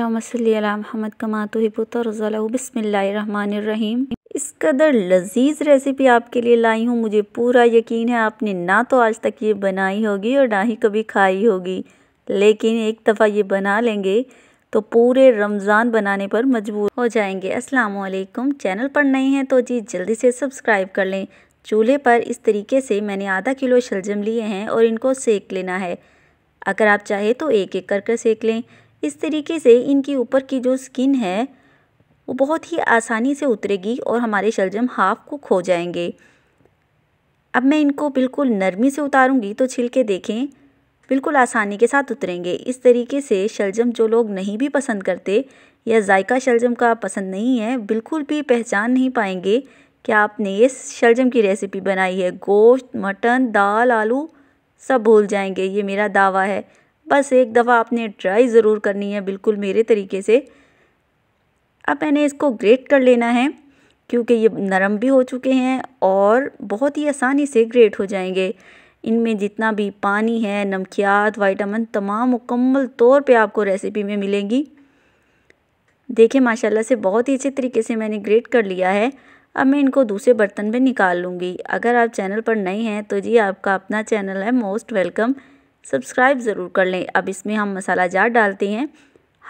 महमद कमा तो बसमीम इस कदर लजीज रेसिपी आपके लिए लाई हूँ मुझे पूरा यकीन है आपने ना तो आज तक ये बनाई होगी और ना ही कभी खाई होगी लेकिन एक दफ़ा ये बना लेंगे तो पूरे रमज़ान बनाने पर मजबूर हो जाएंगे अस्सलाम वालेकुम चैनल पर नए हैं तो जी जल्दी से सब्सक्राइब कर लें चूल्हे पर इस तरीके से मैंने आधा किलो शलजम लिए हैं और इनको सेक लेना है अगर आप चाहें तो एक एक कर कर सेक लें इस तरीके से इनके ऊपर की जो स्किन है वो बहुत ही आसानी से उतरेगी और हमारे शलजम हाफ कुक हो जाएंगे अब मैं इनको बिल्कुल नरमी से उतारूंगी तो छिलके देखें बिल्कुल आसानी के साथ उतरेंगे इस तरीके से शलजम जो लोग नहीं भी पसंद करते या जायका शलजम का पसंद नहीं है बिल्कुल भी पहचान नहीं पाएंगे कि आपने ये शलजम की रेसिपी बनाई है गोश्त मटन दाल आलू सब भूल जाएंगे ये मेरा दावा है बस एक दफ़ा आपने ट्राई ज़रूर करनी है बिल्कुल मेरे तरीके से अब मैंने इसको ग्रेट कर लेना है क्योंकि ये नरम भी हो चुके हैं और बहुत ही आसानी से ग्रेट हो जाएंगे इनमें जितना भी पानी है नमकियात वाइटामिन तमाम मुकम्मल तौर पे आपको रेसिपी में मिलेंगी देखिए माशाल्लाह से बहुत ही अच्छे तरीके से मैंने ग्रेट कर लिया है अब मैं इनको दूसरे बर्तन में निकाल लूँगी अगर आप चैनल पर नए हैं तो जी आपका अपना चैनल है मोस्ट वेलकम सब्सक्राइब ज़रूर कर लें अब इसमें हम मसाला जार डालते हैं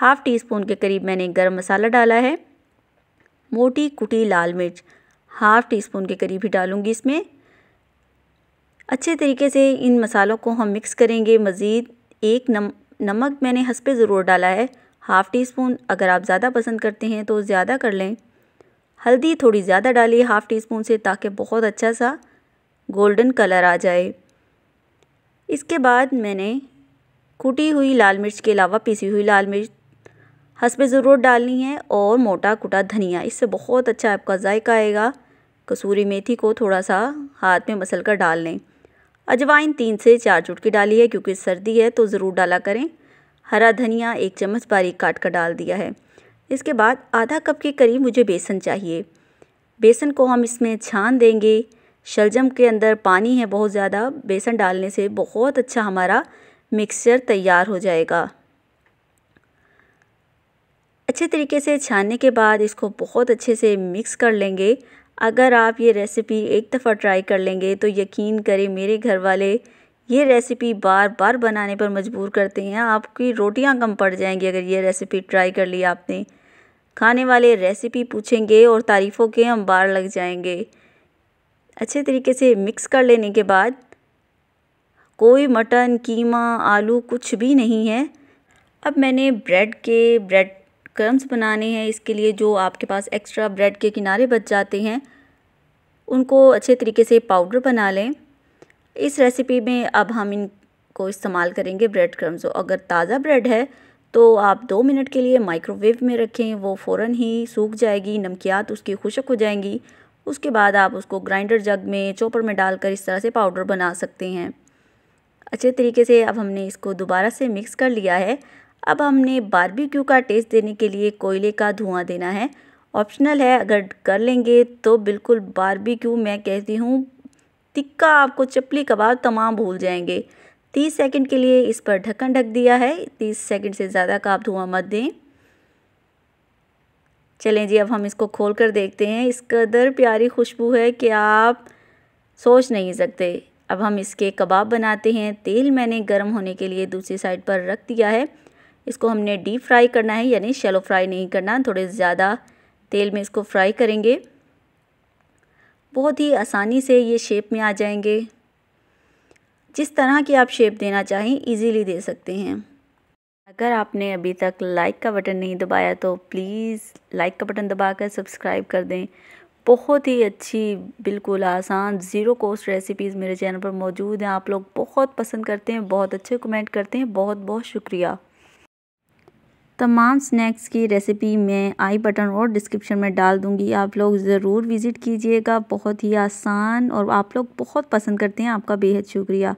हाफ़ टी स्पून के करीब मैंने गर्म मसाला डाला है मोटी कुटी लाल मिर्च हाफ़ टी स्पून के करीब ही डालूंगी इसमें अच्छे तरीके से इन मसालों को हम मिक्स करेंगे मज़ीद एक नम नमक मैंने हंस पे ज़रूर डाला है हाफ़ टी स्पून अगर आप ज़्यादा पसंद करते हैं तो ज़्यादा कर लें हल्दी थोड़ी ज़्यादा डालिए हाफ़ टी स्पून से ताकि बहुत अच्छा सा गोल्डन कलर आ जाए इसके बाद मैंने कुटी हुई लाल मिर्च के अलावा पीसी हुई लाल मिर्च पे ज़रूरत डालनी है और मोटा कुटा धनिया इससे बहुत अच्छा आपका जायका आएगा कसूरी मेथी को थोड़ा सा हाथ में मसल कर डाल लें अजवाइन तीन से चार चुटकी डाली है क्योंकि सर्दी है तो ज़रूर डाला करें हरा धनिया एक चम्मच बारीक काट कर डाल दिया है इसके बाद आधा कप के करीब मुझे बेसन चाहिए बेसन को हम इसमें छान देंगे शलजम के अंदर पानी है बहुत ज़्यादा बेसन डालने से बहुत अच्छा हमारा मिक्सचर तैयार हो जाएगा अच्छे तरीके से छानने के बाद इसको बहुत अच्छे से मिक्स कर लेंगे अगर आप ये रेसिपी एक दफ़ा ट्राई कर लेंगे तो यकीन करें मेरे घर वाले ये रेसिपी बार बार बनाने पर मजबूर करते हैं आपकी रोटियां कम पड़ जाएंगी अगर ये रेसिपी ट्राई कर ली आपने खाने वाले रेसिपी पूछेंगे और तारीफ़ों के हम बार लग जाएंगे अच्छे तरीके से मिक्स कर लेने के बाद कोई मटन कीमा आलू कुछ भी नहीं है अब मैंने ब्रेड के ब्रेड क्रम्स बनाने हैं इसके लिए जो आपके पास एक्स्ट्रा ब्रेड के किनारे बच जाते हैं उनको अच्छे तरीके से पाउडर बना लें इस रेसिपी में अब हम इनको इस्तेमाल करेंगे ब्रेड क्रम्स अगर ताज़ा ब्रेड है तो आप दो मिनट के लिए माइक्रोवेव में रखें वो फ़ौर ही सूख जाएगी नमकियात उसकी खुशक हो जाएंगी उसके बाद आप उसको ग्राइंडर जग में चॉपर में डालकर इस तरह से पाउडर बना सकते हैं अच्छे तरीके से अब हमने इसको दोबारा से मिक्स कर लिया है अब हमने बारबेक्यू का टेस्ट देने के लिए कोयले का धुआं देना है ऑप्शनल है अगर कर लेंगे तो बिल्कुल बारबेक्यू मैं कहती हूँ तिक्का आपको चपली कबाब तमाम भूल जाएंगे तीस सेकंड के लिए इस पर ढक्कन ढक दिया है तीस सेकंड से ज़्यादा का आप धुआं मत दें चलें जी अब हम इसको खोल कर देखते हैं इस कदर प्यारी खुशबू है कि आप सोच नहीं सकते अब हम इसके कबाब बनाते हैं तेल मैंने गर्म होने के लिए दूसरी साइड पर रख दिया है इसको हमने डीप फ्राई करना है यानी शेलो फ्राई नहीं करना थोड़े ज़्यादा तेल में इसको फ्राई करेंगे बहुत ही आसानी से ये शेप में आ जाएंगे जिस तरह की आप शेप देना चाहें इजीली दे सकते हैं अगर आपने अभी तक लाइक का बटन नहीं दबाया तो प्लीज़ लाइक का बटन दबाकर सब्सक्राइब कर दें बहुत ही अच्छी बिल्कुल आसान ज़ीरो कॉस्ट रेसिपीज़ मेरे चैनल पर मौजूद हैं आप लोग बहुत पसंद करते हैं बहुत अच्छे कमेंट करते हैं बहुत बहुत शुक्रिया तमाम स्नैक्स की रेसिपी मैं आई बटन और डिस्क्रिप्शन में डाल दूंगी आप लोग ज़रूर विज़िट कीजिएगा बहुत ही आसान और आप लोग बहुत पसंद करते हैं आपका बेहद शुक्रिया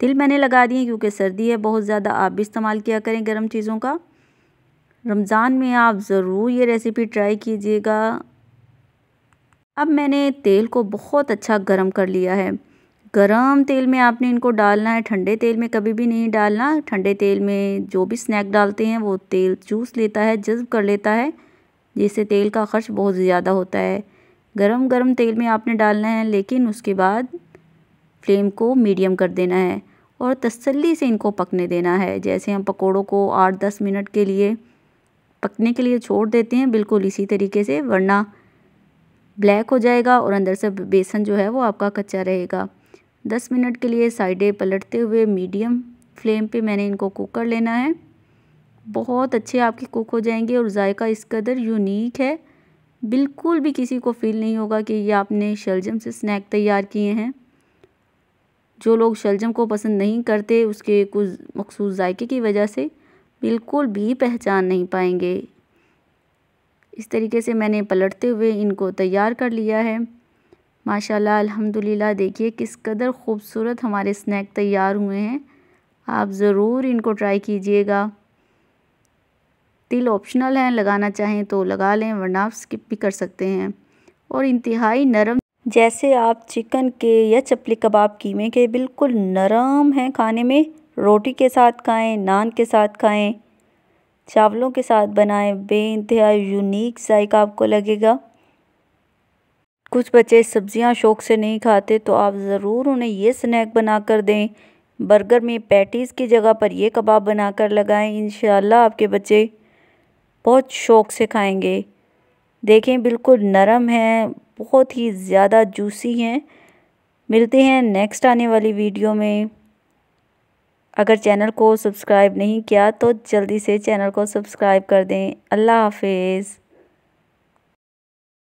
तिल मैंने लगा दिए क्योंकि सर्दी है बहुत ज़्यादा आप भी इस्तेमाल किया करें गर्म चीज़ों का रमज़ान में आप ज़रूर ये रेसिपी ट्राई कीजिएगा अब मैंने तेल को बहुत अच्छा गर्म कर लिया है गरम तेल में आपने इनको डालना है ठंडे तेल में कभी भी नहीं डालना ठंडे तेल में जो भी स्नैक डालते हैं वो तेल चूस लेता है जज्ब कर लेता है जिससे तेल का खर्च बहुत ज़्यादा होता है गरम गरम तेल में आपने डालना है लेकिन उसके बाद फ्लेम को मीडियम कर देना है और तसल्ली से इनको पकने देना है जैसे हम पकोड़ों को आठ दस मिनट के लिए पकने के लिए छोड़ देते हैं बिल्कुल इसी तरीके से वरना ब्लैक हो जाएगा और अंदर से बेसन जो है वो आपका कच्चा रहेगा दस मिनट के लिए साइडें पलटते हुए मीडियम फ्लेम पे मैंने इनको कुक कर लेना है बहुत अच्छे आपके कुक हो जाएंगे और जायका इस कदर यूनिक है बिल्कुल भी किसी को फील नहीं होगा कि ये आपने शलजम से स्नैक तैयार किए हैं जो लोग शलजम को पसंद नहीं करते उसके कुछ मखसूस जायके की वजह से बिल्कुल भी पहचान नहीं पाएंगे इस तरीके से मैंने पलटते हुए इनको तैयार कर लिया है माशाल्लाह अल्हम्दुलिल्लाह देखिए किस कदर खूबसूरत हमारे स्नैक तैयार हुए हैं आप ज़रूर इनको ट्राई कीजिएगा तिल ऑप्शनल हैं लगाना चाहें तो लगा लें वरना आप स्किप भी कर सकते हैं और इंतहाई नरम जैसे आप चिकन के या चपली कबाब कीमे के बिल्कुल नरम हैं खाने में रोटी के साथ खाएं नान के साथ खाएं चावलों के साथ बनाएं बेानतहा यूनिक जायका आपको लगेगा कुछ बच्चे सब्ज़ियां शौक से नहीं खाते तो आप ज़रूर उन्हें ये स्नैक बना कर दें बर्गर में पैटीज़ की जगह पर ये कबाब बना कर लगाएँ इन आपके बच्चे बहुत शौक़ से खाएंगे देखें बिल्कुल नरम है बहुत ही ज़्यादा जूसी हैं मिलते हैं नेक्स्ट आने वाली वीडियो में अगर चैनल को सब्सक्राइब नहीं किया तो जल्दी से चैनल को सब्सक्राइब कर दें अल्लाह हाफिज़